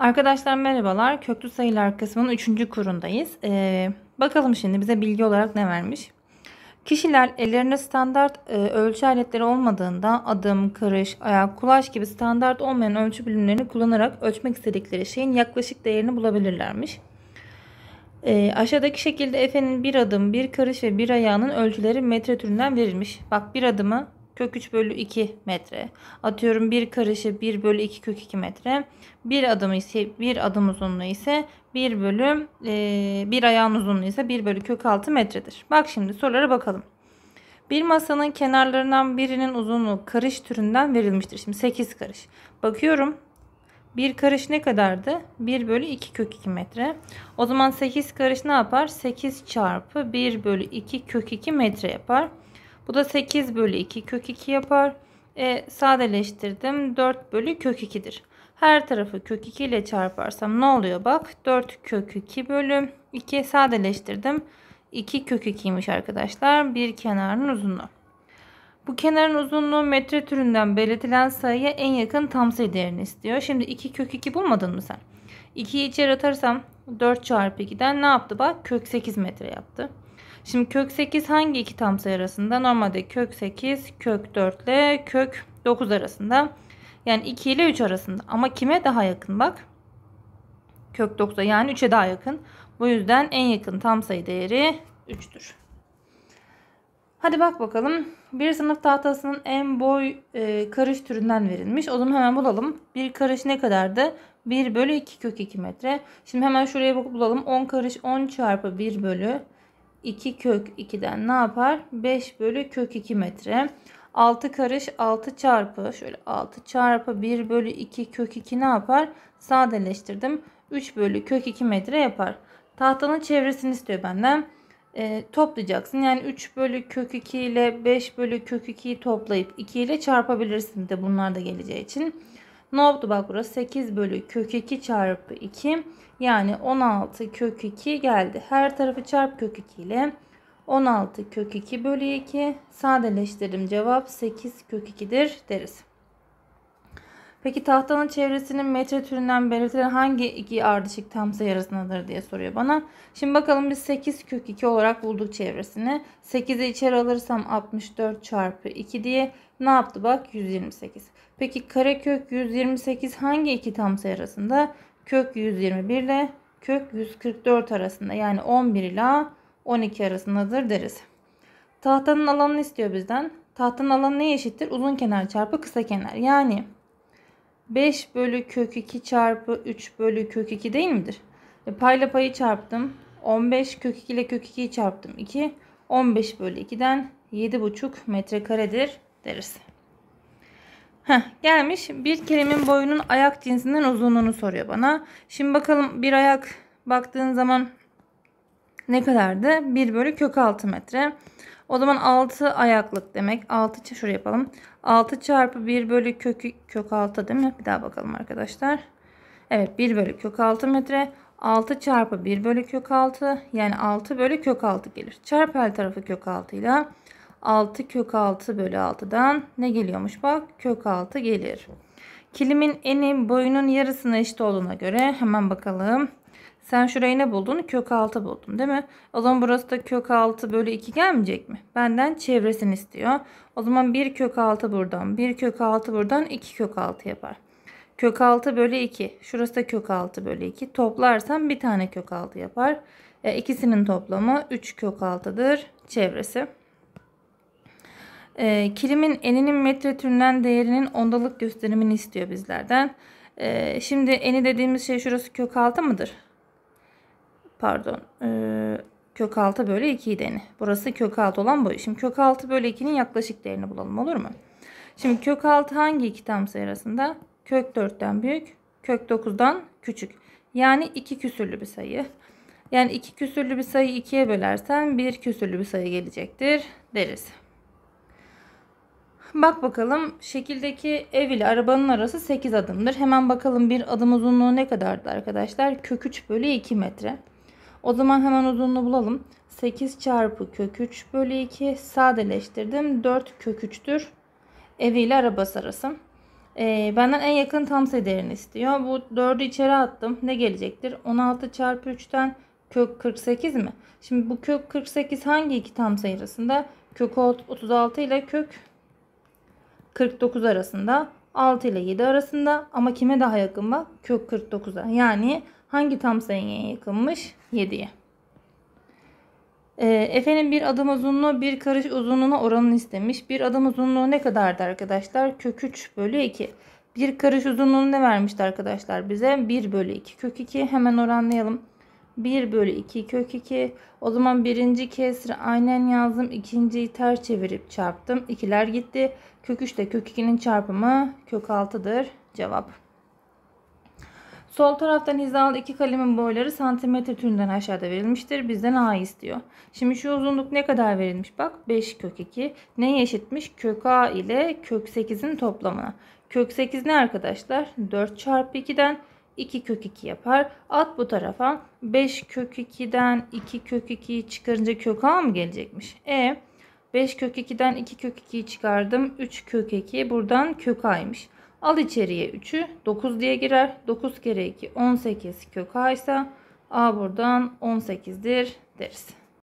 Arkadaşlar merhabalar. Köklü sayılar kısmının 3. kurundayız. Ee, bakalım şimdi bize bilgi olarak ne vermiş? Kişiler ellerine standart e, ölçü aletleri olmadığında adım, karış, ayak, kulaş gibi standart olmayan ölçü bilimlerini kullanarak ölçmek istedikleri şeyin yaklaşık değerini bulabilirlermiş. E, aşağıdaki şekilde Efe'nin bir adım, bir karış ve bir ayağının ölçüleri metre türünden verilmiş. Bak bir adımı kök 3 bölü 2 metre. Atıyorum bir karışı 1 bölü 2 kök 2 metre. Bir adım ise bir adım uzunluğu ise 1 bölü e, bir ayağın uzunluğu ise 1 bölü kök 6 metredir. Bak şimdi sorulara bakalım. Bir masanın kenarlarından birinin uzunluğu karış türünden verilmiştir. Şimdi 8 karış. Bakıyorum. bir karış ne kadardı? 1 bölü 2 kök 2 metre. O zaman 8 karış ne yapar? 8 çarpı 1 bölü 2 kök 2 metre yapar. Bu da 8 bölü 2 kök 2 yapar. E, sadeleştirdim. 4 bölü kök 2'dir. Her tarafı kök 2 ile çarparsam ne oluyor bak. 4 kök 2 bölü 2 sadeleştirdim. 2 kök 2'ymiş arkadaşlar. Bir kenarın uzunluğu. Bu kenarın uzunluğu metre türünden belirtilen sayıya en yakın tam sayı değerini istiyor. Şimdi 2 kök 2 bulmadın mı sen? 2'yi içeri atarsam 4 çarpı 2'den ne yaptı bak? Kök 8 metre yaptı. Şimdi kök 8 hangi iki tam sayı arasında? Normalde kök 8, kök 4 ile kök 9 arasında. Yani 2 ile 3 arasında. Ama kime daha yakın bak? Kök 9'a yani 3'e daha yakın. Bu yüzden en yakın tam sayı değeri 3'tür. Hadi bak bakalım. Bir sınıf tahtasının en boy e, karış türünden verilmiş. O zaman hemen bulalım. Bir karış ne kadardı? 1 bölü 2 kök 2 metre. Şimdi hemen şuraya bakıp bulalım. 10 karış 10 çarpı 1 bölü 2 kök 2'den ne yapar? 5 bölü kök 2 metre. 6 karış 6 çarpı şöyle 6 çarpı 1 bölü 2 kök 2 ne yapar? Sadeleştirdim. 3 bölü kök 2 metre yapar. Tahtanın çevresini istiyor benden. E, toplayacaksın. Yani 3 bölü kök 2 ile 5 bölü kök 2'yi toplayıp 2 ile çarpabilirsin de bunlar da geleceği için. Ne oldu bak burası 8 bölü kök 2 çarpı 2 yani 16 kök 2 geldi. Her tarafı çarp kök 2 ile 16 kök 2 bölü 2 sadeleştirdim cevap 8 kök 2'dir deriz. Peki tahtanın çevresinin metre türünden belirtilen hangi iki ardışık tam sayı arasındadır diye soruyor bana. Şimdi bakalım biz 8 kök 2 olarak bulduk çevresini. 8'i içeri alırsam 64 çarpı 2 diye ne yaptı bak 128. Peki karekök 128 hangi iki tam sayı arasında? Kök 121 ile kök 144 arasında yani 11 ile 12 arasındadır deriz. Tahtanın alanını istiyor bizden. Tahtanın alanı neye eşittir? Uzun kenar çarpı kısa kenar. Yani 5 bölü kök 2 çarpı 3 bölü kök 2 değil midir? E, payla payı çarptım. 15 kök 2 ile kök 2'yi çarptım. 2 15 bölü 2'den 7,5 metrekaredir deriz. Heh, gelmiş bir kelimin boyunun ayak cinsinden uzunluğunu soruyor bana. Şimdi bakalım bir ayak baktığın zaman ne kadardı? 1 bölü kök 6 metre. O zaman 6 ayaklık demek. 6 şuraya yapalım. 6 çarpı 1 bölü kökü kök 6 değil mi? Bir daha bakalım arkadaşlar. Evet 1 bölü kök 6 metre. 6 çarpı 1 bölü kök 6 yani 6 bölü kök 6 gelir. Çarpı her tarafı kök 6 ile 6 kök 6 bölü 6'dan ne geliyormuş bak kök 6 gelir. Kilimin eni boyunun yarısına eşit olduğuna göre hemen bakalım. Sen şurayı ne buldun? Kök 6 buldun değil mi? O zaman burası da kök 6 bölü 2 gelmeyecek mi? Benden çevresini istiyor. O zaman 1 kök 6 buradan 1 kök 6 buradan 2 kök 6 yapar. Kök 6 bölü 2. Şurası da kök 6 bölü 2. Toplarsam bir tane kök 6 yapar. E, ikisinin toplamı 3 kök 6'dır çevresi. E, kilimin eninin metre türünden değerinin ondalık gösterimini istiyor bizlerden. E, şimdi eni dediğimiz şey şurası kök altı mıdır? Pardon. E, kök altı bölü 2 eni. Burası kök altı olan boyu. Şimdi kök altı bölü 2'nin yaklaşık değerini bulalım olur mu? Şimdi kök altı hangi iki tam sayı arasında? Kök 4'ten büyük, kök 9'dan küçük. Yani 2 küsürlü bir sayı. Yani 2 küsürlü bir sayı 2'ye bölersen 1 küsürlü bir sayı gelecektir deriz. Bak bakalım şekildeki ev ile arabanın arası 8 adımdır. Hemen bakalım bir adım uzunluğu ne kadardı arkadaşlar? Kök 3 bölü 2 metre. O zaman hemen uzunluğu bulalım. 8 çarpı kök 3 bölü 2 sadeleştirdim. 4 kök 3'tür. Evi ile arabası arası. Ee, benden en yakın tam sayı değerini istiyor. Bu 4'ü içeri attım. Ne gelecektir? 16 çarpı 3'ten kök 48 mi? Şimdi bu kök 48 hangi iki tam sayı arasında? Kök 36 ile kök 49 arasında 6 ile 7 arasında ama kime daha yakın bak? Kök 49'a. Yani hangi tam sayıya yakınmış? 7'ye. E, ee, efendim bir adım uzunluğu bir karış uzunluğuna oranını istemiş. Bir adım uzunluğu ne kadardı arkadaşlar? Kök 3 bölü 2. Bir karış uzunluğunu ne vermişti arkadaşlar bize? 1 bölü 2 kök 2 hemen oranlayalım. 1 bölü 2 kök 2. O zaman birinci kesri aynen yazdım. İkinciyi ters çevirip çarptım. İkiler gitti. Kök 3 ile kök 2'nin çarpımı kök 6'dır. Cevap. Sol taraftan hizalı iki kalemin boyları santimetre türünden aşağıda verilmiştir. Bizden A istiyor. Şimdi şu uzunluk ne kadar verilmiş? Bak 5 kök 2. Neye eşitmiş? Kök A ile kök 8'in toplamına. Kök 8 ne arkadaşlar? 4 çarpı 2'den 2 kök 2 yapar. At bu tarafa 5 kök 2'den 2 kök 2'yi çıkarınca kök A mı gelecekmiş? E 5 kök 2'den 2 kök 2'yi çıkardım. 3 kök 2 buradan kök A'ymış. Al içeriye 3'ü 9 diye girer. 9 kere 2 18 kök A ise A buradan 18'dir deriz.